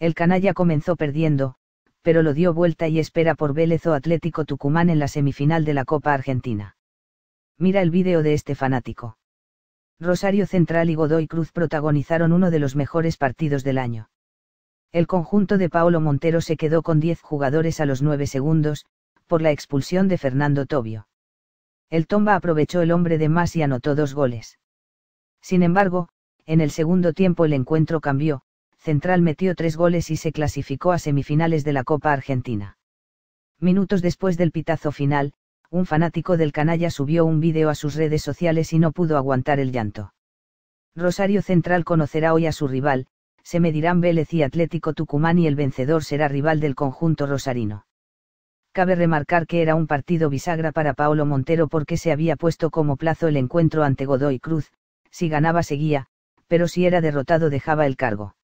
El canalla comenzó perdiendo, pero lo dio vuelta y espera por Vélez o Atlético Tucumán en la semifinal de la Copa Argentina. Mira el vídeo de este fanático. Rosario Central y Godoy Cruz protagonizaron uno de los mejores partidos del año. El conjunto de Paolo Montero se quedó con 10 jugadores a los 9 segundos, por la expulsión de Fernando Tobio. El Tomba aprovechó el hombre de más y anotó dos goles. Sin embargo, en el segundo tiempo el encuentro cambió, Central metió tres goles y se clasificó a semifinales de la Copa Argentina. Minutos después del pitazo final, un fanático del canalla subió un vídeo a sus redes sociales y no pudo aguantar el llanto. Rosario Central conocerá hoy a su rival, se medirán Vélez y Atlético Tucumán y el vencedor será rival del conjunto rosarino. Cabe remarcar que era un partido bisagra para Paolo Montero porque se había puesto como plazo el encuentro ante Godoy Cruz, si ganaba seguía, pero si era derrotado dejaba el cargo.